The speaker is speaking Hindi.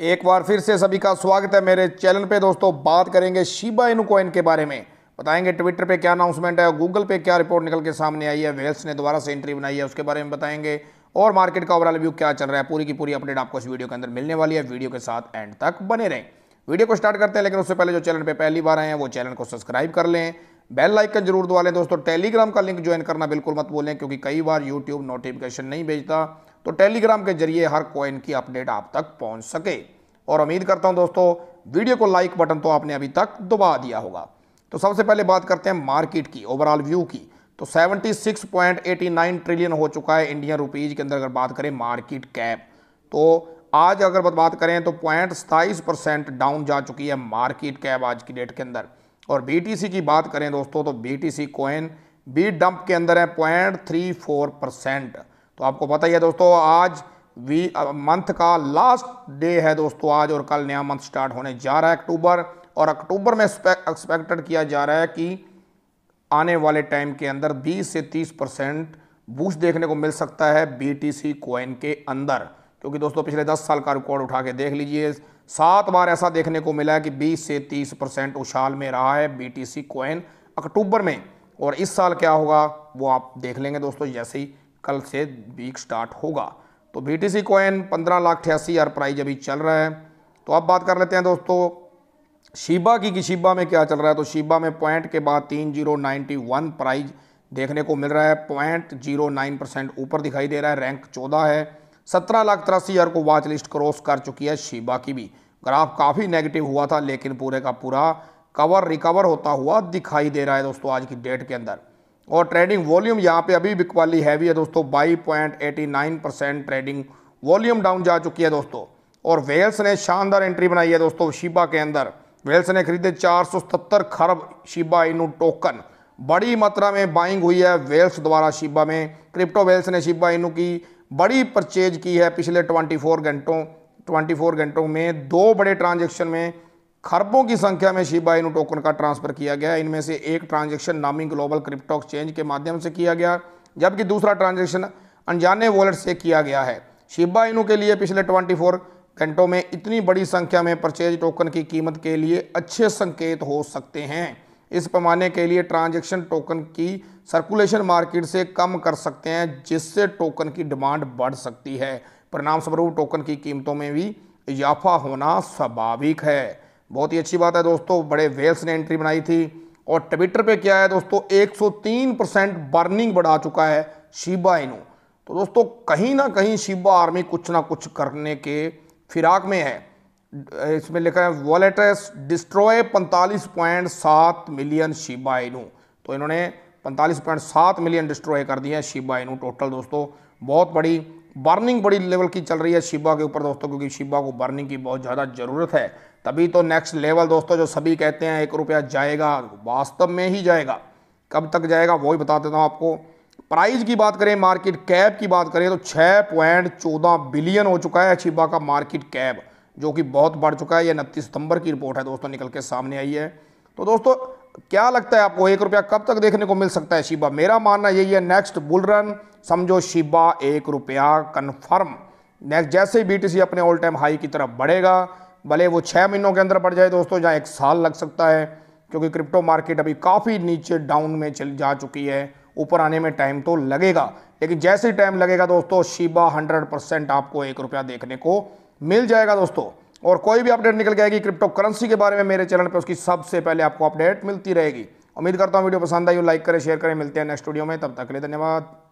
एक बार फिर से सभी का स्वागत है मेरे चैनल पे दोस्तों बात करेंगे शिबा इनु कॉइन के बारे में बताएंगे ट्विटर पे क्या अनाउंसमेंट है गूगल पे क्या रिपोर्ट निकल के सामने आई है वेल्स ने दोबारा से एंट्री बनाई है उसके बारे में बताएंगे और मार्केट का ओवरऑल व्यू क्या चल रहा है पूरी की पूरी अपडेट आपको इस वीडियो के अंदर मिलने वाली है वीडियो के साथ एंड तक बने रहें वीडियो को स्टार्ट करते हैं लेकिन उससे पहले जो चैनल पर पहली बार आए हैं वो चैनल को सब्सक्राइब कर लें बेल आइकन जरूर दुआ लें दोस्तों टेलीग्राम का लिंक ज्वाइन करना बिल्कुल मत बोलें क्योंकि कई बार यूट्यूब नोटिफिकेशन नहीं भेजता तो टेलीग्राम के जरिए हर कॉइन की अपडेट आप तक पहुंच सके और उम्मीद करता हूं दोस्तों वीडियो को लाइक बटन तो आपने अभी तक दबा दिया होगा तो सबसे पहले बात करते हैं मार्केट की ओवरऑल व्यू की तो 76.89 ट्रिलियन हो चुका है इंडियन रुपीज़ के अंदर अगर बात करें मार्केट कैप तो आज अगर बात करें तो पॉइंट परसेंट डाउन जा चुकी है मार्केट कैप आज की डेट के अंदर और बी की बात करें दोस्तों तो बीटीसी कॉइन बी डंप के अंदर है पॉइंट थ्री फोर परसेंट तो आपको पता ही है दोस्तों आज वी मंथ का लास्ट डे है दोस्तों आज और कल नया मंथ स्टार्ट होने जा रहा है अक्टूबर और अक्टूबर में एक्सपेक्टेड किया जा रहा है कि आने वाले टाइम के अंदर 20 से 30 परसेंट बूस्ट देखने को मिल सकता है बी टी सी कोइन के अंदर क्योंकि दोस्तों पिछले 10 साल का रिकॉर्ड उठा के देख लीजिए सात बार ऐसा देखने को मिला है कि 20 से 30 परसेंट उछाल में रहा है B T C coin October में और इस साल क्या होगा वो आप देख लेंगे दोस्तों जैसे ही कल से वीक स्टार्ट होगा तो बी टी सी कॉइन पंद्रह लाख अठासी हज़ार प्राइज अभी चल रहा है तो अब बात कर लेते हैं दोस्तों शिबा की कि शिबा में क्या चल रहा है तो शिबा में पॉइंट के बाद तीन जीरो नाइन्टी वन प्राइज देखने को मिल रहा है पॉइंट जीरो नाइन परसेंट ऊपर दिखाई दे रहा है रैंक चौदह है सत्रह लाख तिरासी हज़ार को वाच लिस्ट क्रॉस कर चुकी है शिबा की भी ग्राफ काफ़ी नेगेटिव हुआ था लेकिन पूरे का पूरा कवर रिकवर होता हुआ दिखाई दे रहा है दोस्तों आज की डेट के अंदर और ट्रेडिंग वॉल्यूम यहाँ पे अभी बिकवाली हैवी है दोस्तों by point eighty nine percent trading volume down जा चुकी है दोस्तों और वेल्स ने शानदार एंट्री बनाई है दोस्तों शिबा के अंदर वेल्स ने खरीदे चार सौ सतर खरब शिबा इनू टोकन बड़ी मात्रा में बाइंग हुई है वेल्स द्वारा शिबा में क्रिप्टो वेल्स ने शिबा इनू की बड़ी परचेज की है पिछले ट्वेंटी घंटों ट्वेंटी घंटों में दो बड़े ट्रांजेक्शन में खरबों की संख्या में शिबा टोकन का ट्रांसफर किया गया इनमें से एक ट्रांजेक्शन नामी ग्लोबल क्रिप्टो एक्सचेंज के माध्यम से किया गया जबकि दूसरा ट्रांजेक्शन अनजाने वॉलेट से किया गया है शिबा इनू के लिए पिछले 24 घंटों में इतनी बड़ी संख्या में परचेज टोकन की कीमत के लिए अच्छे संकेत हो सकते हैं इस पैमाने के लिए ट्रांजैक्शन टोकन की सर्कुलेशन मार्केट से कम कर सकते हैं जिससे टोकन की डिमांड बढ़ सकती है परिणाम स्वरूप टोकन की कीमतों में भी इजाफा होना स्वाभाविक है बहुत ही अच्छी बात है दोस्तों बड़े वेल्स ने एंट्री बनाई थी और ट्विटर पे क्या है दोस्तों 103 परसेंट बर्निंग बढ़ा चुका है शिबा इनू तो दोस्तों कहीं ना कहीं शिबा आर्मी कुछ ना कुछ करने के फिराक में है इसमें लिखा है वॉलेटस डिस्ट्रॉय पैंतालीस पॉइंट सात मिलियन शिबा इनू तो इन्होंने पैंतालीस पॉइंट सात मिलियन डिस्ट्रॉय कर दिया है शिबा इनू टोटल दोस्तों बहुत बड़ी बर्निंग बड़ी लेवल की चल रही है शिबा के ऊपर दोस्तों क्योंकि शिबा को बर्निंग की बहुत ज़्यादा ज़रूरत है तभी तो नेक्स्ट लेवल दोस्तों जो सभी कहते हैं एक रुपया जाएगा वास्तव में ही जाएगा कब तक जाएगा वही बता देता हूँ आपको प्राइस की बात करें मार्केट कैप की बात करें तो छः पॉइंट चौदह बिलियन हो चुका है शिबा का मार्केट कैप जो कि बहुत बढ़ चुका है यह उनतीस सितंबर की रिपोर्ट है दोस्तों निकल के सामने आई है तो दोस्तों क्या लगता है आपको एक रुपया कब तक देखने को मिल सकता है शिबा मेरा मानना यही है नेक्स्ट बुल रन समझो शिबा एक रुपया कन्फर्म नेक्स्ट जैसे ही बीटीसी अपने ऑल टाइम हाई की तरफ बढ़ेगा भले वो छः महीनों के अंदर बढ़ जाए दोस्तों या एक साल लग सकता है क्योंकि क्रिप्टो मार्केट अभी काफ़ी नीचे डाउन में चल जा चुकी है ऊपर आने में टाइम तो लगेगा लेकिन जैसे ही टाइम लगेगा दोस्तों शिबा हंड्रेड परसेंट आपको एक रुपया देखने को मिल जाएगा दोस्तों और कोई भी अपडेट निकल के आएगी क्रिप्टो करेंसी के बारे में मेरे चैनल पर उसकी सबसे पहले आपको अपडेट मिलती रहेगी उम्मीद करता हूँ वीडियो पसंद आई हो लाइक करें शेयर करें मिलते हैं नेक्स्ट वीडियो में तब तक के लिए धन्यवाद